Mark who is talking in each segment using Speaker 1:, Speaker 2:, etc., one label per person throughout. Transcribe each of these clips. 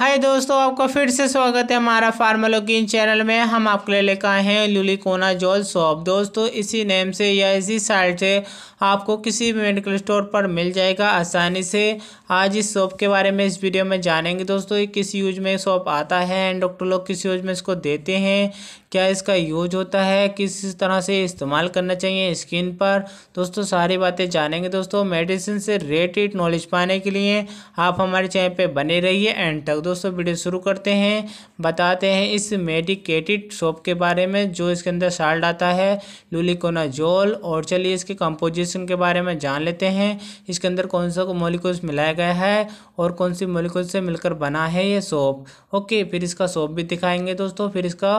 Speaker 1: हाय दोस्तों आपका फिर से स्वागत है हमारा फार्मालोकिन चैनल में हम आपके लिए लेकर आए हैं लुलिकोना जोल सॉप दोस्तों इसी नेम से या इसी साइट से आपको किसी भी मेडिकल स्टोर पर मिल जाएगा आसानी से आज इस सॉप के बारे में इस वीडियो में जानेंगे दोस्तों ये किस यूज में सॉप आता है एंड डॉक्टर लोग किस यूज में इसको देते हैं क्या इसका यूज होता है किस तरह से इस्तेमाल करना चाहिए स्किन पर दोस्तों सारी बातें जानेंगे दोस्तों मेडिसिन से रिलेटेड नॉलेज पाने के लिए आप हमारे चैनल पर बने रहिए एंड तक दोस्तों वीडियो शुरू करते हैं बताते हैं इस मेडिकेटेड सोप के बारे में जो इसके अंदर साल्ट आता है लूलिकोनाजोल और चलिए इसके कंपोजिशन के बारे में जान लेते हैं इसके अंदर कौन सा मोलिकुल्स मिलाया गया है और कौन सी मोलिकुल्स से मिलकर बना है ये सोप ओके फिर इसका सोप भी दिखाएंगे दोस्तों फिर इसका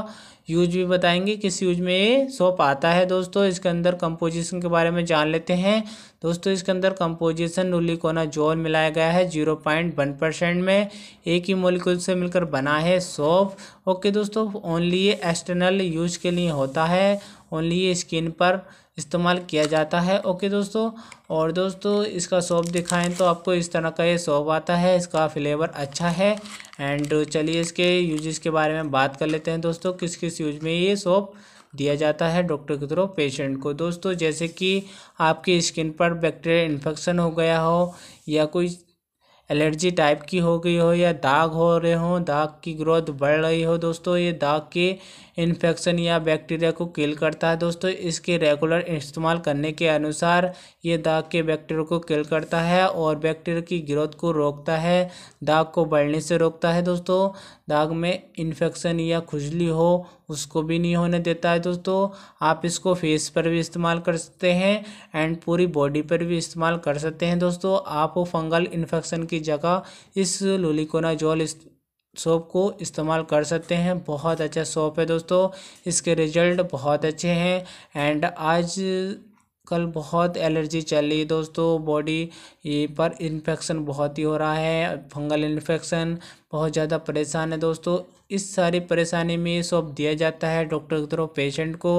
Speaker 1: यूज भी बताएंगे किस यूज में ये सोप आता है दोस्तों इसके अंदर कंपोजिशन के बारे में जान लेते हैं दोस्तों इसके अंदर कंपोजिशन नुलिकोना जोल मिलाया गया है जीरो पॉइंट वन परसेंट में एक ही मोलिकुल से मिलकर बना है सोप ओके दोस्तों ओनली ये एक्सटर्नल यूज के लिए होता है ओनली ये स्किन पर इस्तेमाल किया जाता है ओके दोस्तों और दोस्तों इसका सॉप दिखाएं तो आपको इस तरह का ये सॉप आता है इसका फ्लेवर अच्छा है एंड चलिए इसके यूजेस के बारे में बात कर लेते हैं दोस्तों किस किस यूज में ये सॉप दिया जाता है डॉक्टर की तरफ पेशेंट को दोस्तों जैसे कि आपकी स्किन पर बैक्टीरिया इन्फेक्शन हो गया हो या कोई एलर्जी टाइप की हो गई हो या दाग हो रहे हो दाग की ग्रोथ बढ़ रही हो दोस्तों ये दाग के इन्फेक्शन या बैक्टीरिया को किल करता है दोस्तों इसके रेगुलर इस्तेमाल करने के अनुसार ये दाग के बैक्टीरिया को किल करता है और बैक्टीरिया की ग्रोथ को रोकता है दाग को बढ़ने से रोकता है दोस्तों दाग में इन्फेक्शन या खुजली हो उसको भी नहीं होने देता है दोस्तों आप इसको फेस पर भी इस्तेमाल कर सकते हैं एंड पूरी बॉडी पर भी इस्तेमाल कर सकते हैं दोस्तों आप फंगल इन्फेक्शन की जगह इस लोलिकोना जॉल सोप को इस्तेमाल कर सकते हैं बहुत अच्छा सोप है दोस्तों इसके रिजल्ट बहुत अच्छे हैं एंड आज कल बहुत एलर्जी चल रही है दोस्तों बॉडी पर इन्फेक्शन बहुत ही हो रहा है फंगल इन्फेक्शन बहुत ज़्यादा परेशान है दोस्तों इस सारी परेशानी में ये सॉप दिया जाता है डॉक्टर की तरफ पेशेंट को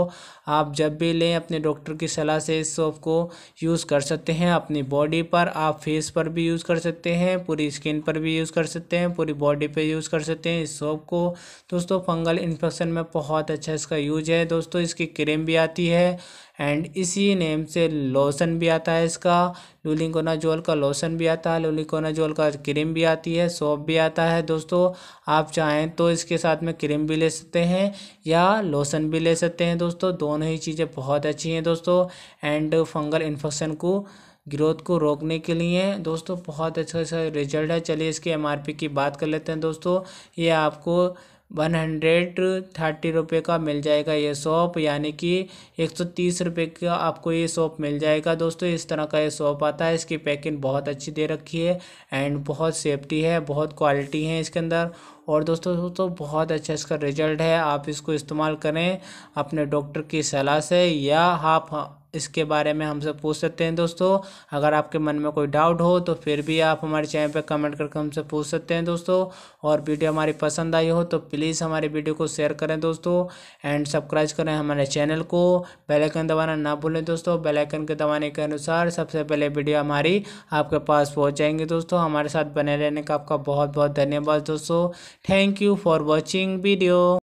Speaker 1: आप जब भी लें अपने डॉक्टर की सलाह से इस सॉप को यूज़ कर सकते हैं अपनी बॉडी पर आप फेस पर भी यूज़ कर सकते हैं पूरी स्किन पर भी यूज़ कर सकते हैं पूरी बॉडी पर यूज़ कर सकते हैं इस सॉप को दोस्तों फंगल इन्फेक्शन में बहुत अच्छा इसका यूज है दोस्तों इसकी क्रीम भी आती है एंड इसी नेम से लोशन भी आता है इसका लुलिकोनाजोल का लोशन भी आता है लुलिकोनाजोल का क्रीम भी आती है सोप भी आता है दोस्तों आप चाहें तो इसके साथ में क्रीम भी ले सकते हैं या लोशन भी ले सकते हैं दोस्तों दोनों ही चीज़ें बहुत अच्छी हैं दोस्तों एंड फंगल इन्फेक्शन को ग्रोथ को रोकने के लिए दोस्तों बहुत अच्छा अच्छा रिजल्ट है चलिए इसके एमआरपी की बात कर लेते हैं दोस्तों ये आपको वन हंड्रेड थर्टी रुपये का मिल जाएगा ये सॉप यानी कि एक सौ तीस रुपये का आपको ये सॉप मिल जाएगा दोस्तों इस तरह का ये सॉप आता है इसकी पैकिंग बहुत अच्छी दे रखी है एंड बहुत सेफ्टी है बहुत क्वालिटी है इसके अंदर और दोस्तों दोस्तों बहुत अच्छा इसका रिजल्ट है आप इसको इस्तेमाल करें अपने डॉक्टर की सलाह से या आप इसके बारे में हमसे पूछ सकते हैं दोस्तों अगर आपके मन में कोई डाउट हो तो फिर भी आप हमारे चैनल पर कमेंट करके हमसे पूछ सकते हैं दोस्तों और वीडियो हमारी पसंद आई हो तो प्लीज़ हमारे वीडियो को शेयर करें दोस्तों एंड सब्सक्राइब करें हमारे चैनल को बेलाइकन दबाना ना भूलें दोस्तों बेलाइकन के दबाने के अनुसार सबसे पहले वीडियो हमारी आपके पास पहुँच जाएंगे दोस्तों हमारे साथ बने रहने का आपका बहुत बहुत धन्यवाद दोस्तों Thank you for watching video.